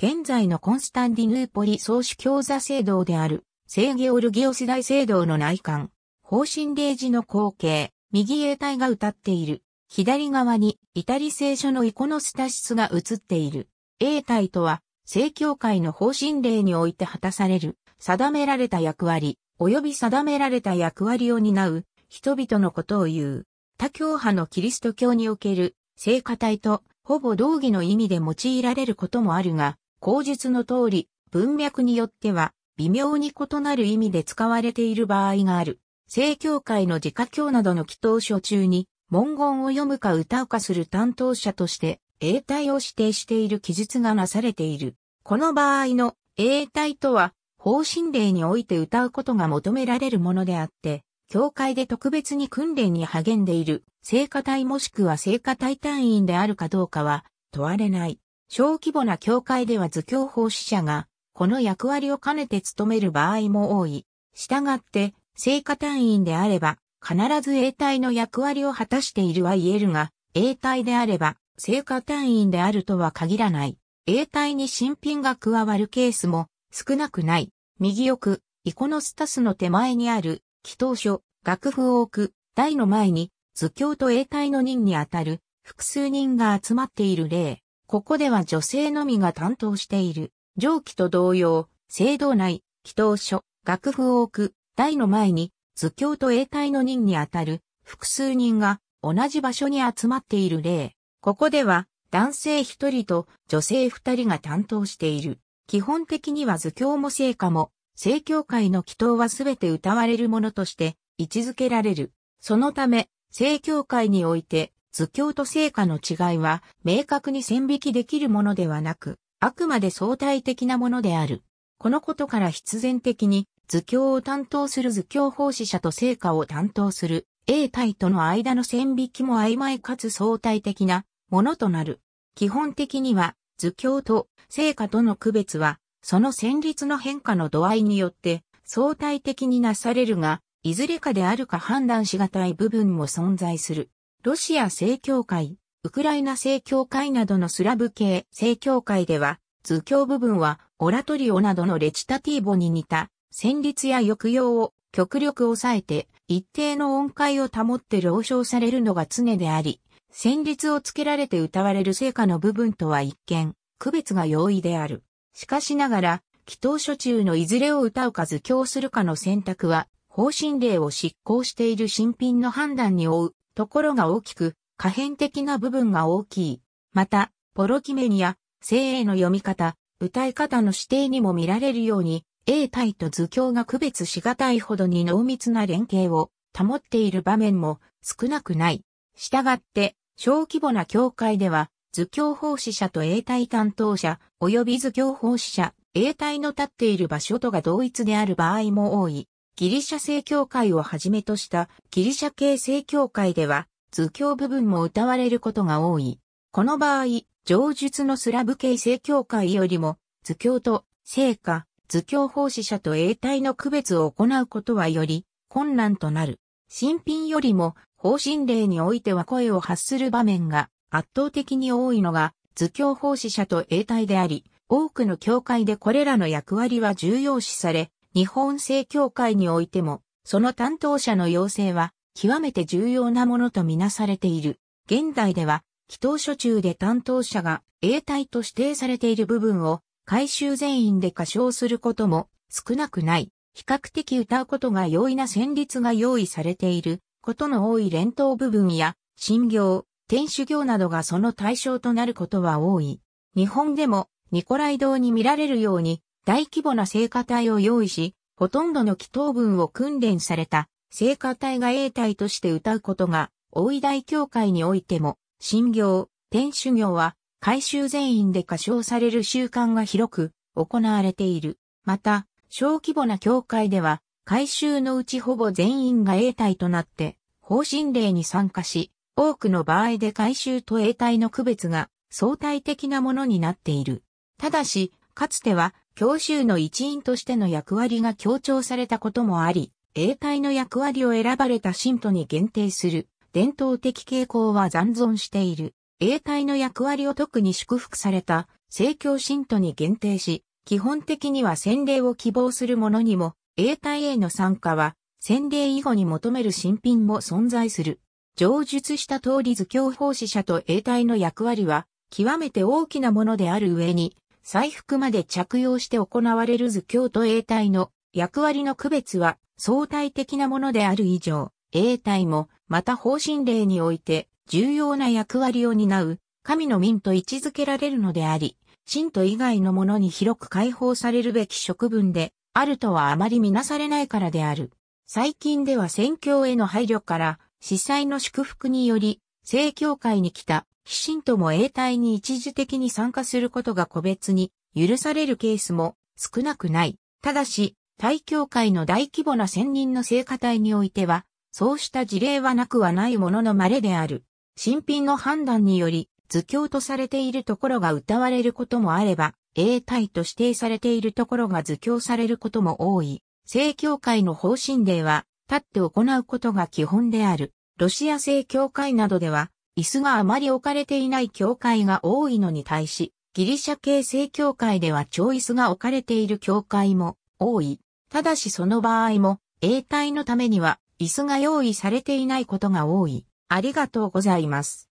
現在のコンスタンディヌーポリ総主教座聖堂である、聖ゲオルギオス大聖堂の内観、方針霊寺の光景、右英体が歌っている。左側に、イタリ聖書のイコノスタシスが映っている。英体とは、聖教会の方針令において果たされる、定められた役割、及び定められた役割を担う、人々のことを言う。他教派のキリスト教における、聖歌体と、ほぼ同義の意味で用いられることもあるが、口述の通り、文脈によっては、微妙に異なる意味で使われている場合がある。正教会の自家教などの祈祷書中に、文言を読むか歌うかする担当者として、英体を指定している記述がなされている。この場合の英体とは、方針令において歌うことが求められるものであって、教会で特別に訓練に励んでいる、聖歌隊もしくは聖歌隊隊員であるかどうかは問われない。小規模な教会では図教奉仕者が、この役割を兼ねて務める場合も多い。したがって、聖歌隊員であれば、必ず英体の役割を果たしているは言えるが、英体であれば、聖歌隊員であるとは限らない。英体に新品が加わるケースも少なくない。右奥、イコノスタスの手前にある、祈祷書、楽譜を置く、台の前に、図教と英体の任にあたる、複数人が集まっている例。ここでは女性のみが担当している。上記と同様、制度内、祈祷書、楽譜を置く、台の前に、図教と英体の任にあたる、複数人が同じ場所に集まっている例。ここでは、男性一人と女性二人が担当している。基本的には図教も聖歌も、聖教会の祈祷はすべて歌われるものとして位置づけられる。そのため、聖教会において、図教と成果の違いは明確に線引きできるものではなく、あくまで相対的なものである。このことから必然的に図教を担当する図教奉仕者と成果を担当する A 体との間の線引きも曖昧かつ相対的なものとなる。基本的には図教と成果との区別はその旋律の変化の度合いによって相対的になされるが、いずれかであるか判断しがたい部分も存在する。ロシア正教会、ウクライナ正教会などのスラブ系正教会では、図教部分はオラトリオなどのレチタティーボに似た、旋律や抑揚を極力抑えて、一定の音階を保って朗唱されるのが常であり、旋律をつけられて歌われる聖歌の部分とは一見、区別が容易である。しかしながら、祈祷書中のいずれを歌うか図教するかの選択は、方針令を執行している新品の判断に追うところが大きく、可変的な部分が大きい。また、ポロキメニア、声英の読み方、歌い方の指定にも見られるように、英体と図教が区別しがたいほどに濃密な連携を保っている場面も少なくない。したがって、小規模な教会では、図教奉仕者と英体担当者、及び図教奉仕者、英体の立っている場所とが同一である場合も多い。ギリシャ正教会をはじめとしたギリシャ系正教会では図教部分も歌われることが多い。この場合、上述のスラブ系正教会よりも図教と聖歌、図教奉仕者と英体の区別を行うことはより困難となる。新品よりも方針例においては声を発する場面が圧倒的に多いのが図教奉仕者と英体であり、多くの教会でこれらの役割は重要視され、日本正教会においても、その担当者の要請は、極めて重要なものとみなされている。現代では、祈祷所中で担当者が永代と指定されている部分を、改修全員で歌唱することも少なくない。比較的歌うことが容易な旋律が用意されていることの多い連投部分や、信行、天守行などがその対象となることは多い。日本でもニコライ堂に見られるように、大規模な聖火隊を用意し、ほとんどの祈祷文を訓練された聖歌隊が英隊として歌うことが、大井大教会においても、信行、天守行は、改修全員で歌唱される習慣が広く行われている。また、小規模な教会では、改修のうちほぼ全員が英隊となって、方針令に参加し、多くの場合で改修と英隊の区別が相対的なものになっている。ただし、かつては教習の一員としての役割が強調されたこともあり、英体の役割を選ばれた信徒に限定する伝統的傾向は残存している。英体の役割を特に祝福された聖教信徒に限定し、基本的には洗礼を希望する者にも、英体への参加は洗礼以後に求める新品も存在する。上述した通り図教奉仕者と英体の役割は極めて大きなものである上に、財布まで着用して行われる図教と永体の役割の区別は相対的なものである以上、永体もまた方針令において重要な役割を担う神の民と位置づけられるのであり、信徒以外のものに広く解放されるべき職分であるとはあまり見なされないからである。最近では宣教への配慮から、司祭の祝福により、正教会に来た、非信とも英体に一時的に参加することが個別に許されるケースも少なくない。ただし、大教会の大規模な専任の聖歌隊においては、そうした事例はなくはないものの稀である。新品の判断により、図教とされているところが歌われることもあれば、英体と指定されているところが図教されることも多い。正教会の方針では、立って行うことが基本である。ロシア正教会などでは、椅子があまり置かれていない教会が多いのに対し、ギリシャ系正教会では超椅子が置かれている教会も多い。ただしその場合も、永代のためには椅子が用意されていないことが多い。ありがとうございます。